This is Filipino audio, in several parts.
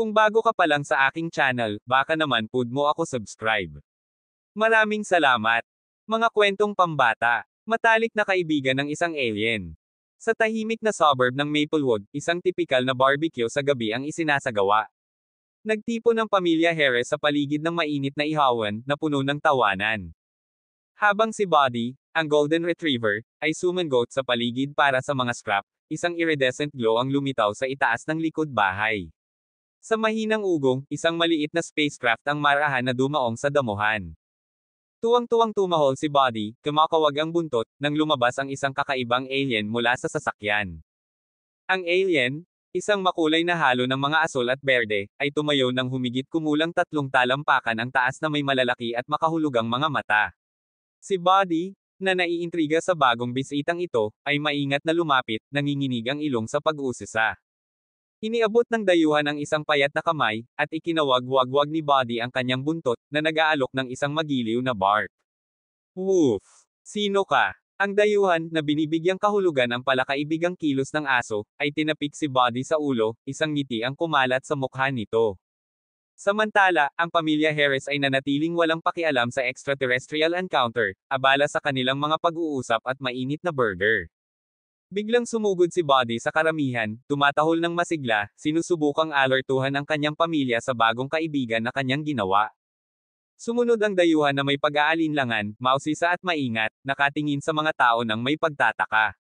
Kung bago ka pa lang sa aking channel, baka naman pud mo ako subscribe. Maraming salamat. Mga kwentong pambata, matalik na kaibigan ng isang alien. Sa tahimik na suburb ng Maplewood, isang tipikal na barbecue sa gabi ang isinasagawa. Nagtipo ng pamilya Harris sa paligid ng mainit na ihawan na puno ng tawanan. Habang si Buddy, ang Golden Retriever, ay sumanggot sa paligid para sa mga scrap, isang iridescent glow ang lumitaw sa itaas ng likod bahay. Sa mahinang ugong, isang maliit na spacecraft ang marahan na dumaong sa damuhan. Tuwang-tuwang tumahol si Body, kumakawag ang buntot, nang lumabas ang isang kakaibang alien mula sa sasakyan. Ang alien, isang makulay na halo ng mga asol at berde, ay tumayo ng humigit kumulang tatlong talampakan ang taas na may malalaki at makahulugang mga mata. Si Body, na naiintriga sa bagong bisitang ito, ay maingat na lumapit, nanginginig ang ilong sa pag-usisa. Iniabot ng dayuhan ang isang payat na kamay, at ikinawag-wag-wag ni Buddy ang kanyang buntot, na nag-aalok ng isang magiliw na bark. Woof! Sino ka? Ang dayuhan, na binibigyang kahulugan ang palakaibigang kilos ng aso, ay tinapik si Buddy sa ulo, isang ngiti ang kumalat sa mukha nito. Samantala, ang pamilya Harris ay nanatiling walang pakialam sa extraterrestrial encounter, abala sa kanilang mga pag-uusap at mainit na burger. Biglang sumugod si Body sa karamihan, tumatahol ng masigla, sinusubukang alertuhan ang kanyang pamilya sa bagong kaibigan na kanyang ginawa. Sumunod ang dayuhan na may pag-aalinlangan, mausisa at maingat, nakatingin sa mga tao ng may pagtataka.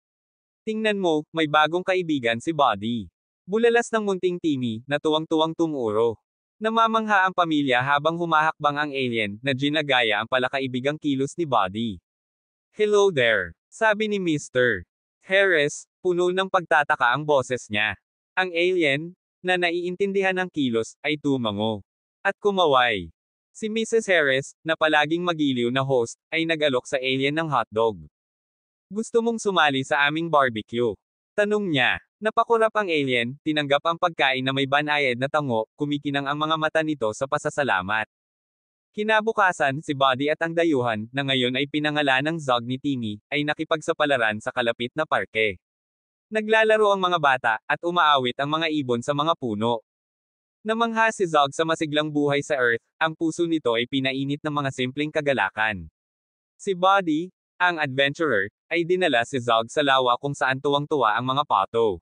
Tingnan mo, may bagong kaibigan si Body. Bulalas ng munting timi, na tuwang-tuwang tumuro. Namamangha ang pamilya habang humahakbang ang alien, na ginagaya ang palakaibigang kilos ni Body. Hello there, sabi ni Mr. Harris, puno ng pagtataka ang boses niya. Ang alien, na naiintindihan ng kilos, ay tumango. At kumaway. Si Mrs. Harris, na palaging magiliw na host, ay nagalok sa alien ng hotdog. Gusto mong sumali sa aming barbecue? Tanong niya. Napakurap ang alien, tinanggap ang pagkain na may banayad na tango, kumikinang ang mga mata nito sa pasasalamat. Kinabukasan, si Buddy at ang dayuhan, na ngayon ay pinangalan ng Zog ni Timmy, ay nakipagsapalaran sa kalapit na parke. Naglalaro ang mga bata, at umaawit ang mga ibon sa mga puno. Namangha si Zog sa masiglang buhay sa Earth, ang puso nito ay pinainit ng mga simpleng kagalakan. Si Buddy, ang adventurer, ay dinala si Zog sa lawa kung saan tuwang-tuwa ang mga pato.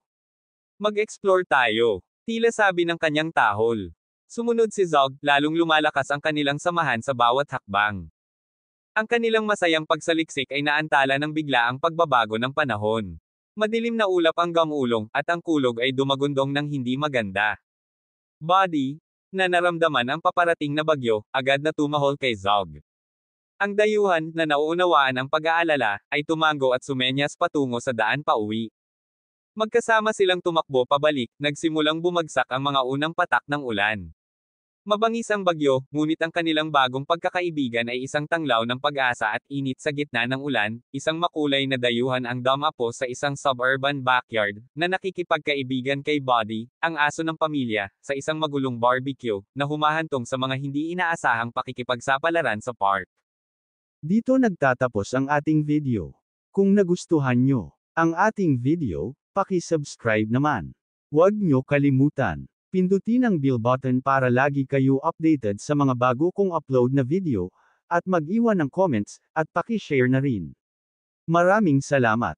Mag-explore tayo. Tila sabi ng kanyang tahol. Sumunod si Zog, lalong lumalakas ang kanilang samahan sa bawat hakbang. Ang kanilang masayang pagsaliksik ay naantala ng biglaang pagbabago ng panahon. Madilim na ulap ang gamulong, at ang kulog ay dumagundong ng hindi maganda. Body, na naramdaman ang paparating na bagyo, agad na tumahol kay Zog. Ang dayuhan, na nauunawaan ang pag-aalala, ay tumango at sumenyas patungo sa daan pauwi. Magkasama silang tumakbo pabalik, nagsimulang bumagsak ang mga unang patak ng ulan. Mabangis ang bagyo, ngunit ang kanilang bagong pagkakaibigan ay isang tanglaw ng pag-asa at init sa gitna ng ulan, isang makulay na dayuhan ang damapo sa isang suburban backyard, na nakikipagkaibigan kay Buddy, ang aso ng pamilya, sa isang magulong barbecue, na humahantong sa mga hindi inaasahang pakikipagsapalaran sa park. Dito nagtatapos ang ating video. Kung nagustuhan nyo ang ating video, paki-subscribe naman. Huwag nyo kalimutan Pindutin ang bell button para lagi kayo updated sa mga bago kong upload na video, at mag-iwan ng comments, at paki-share na rin. Maraming salamat!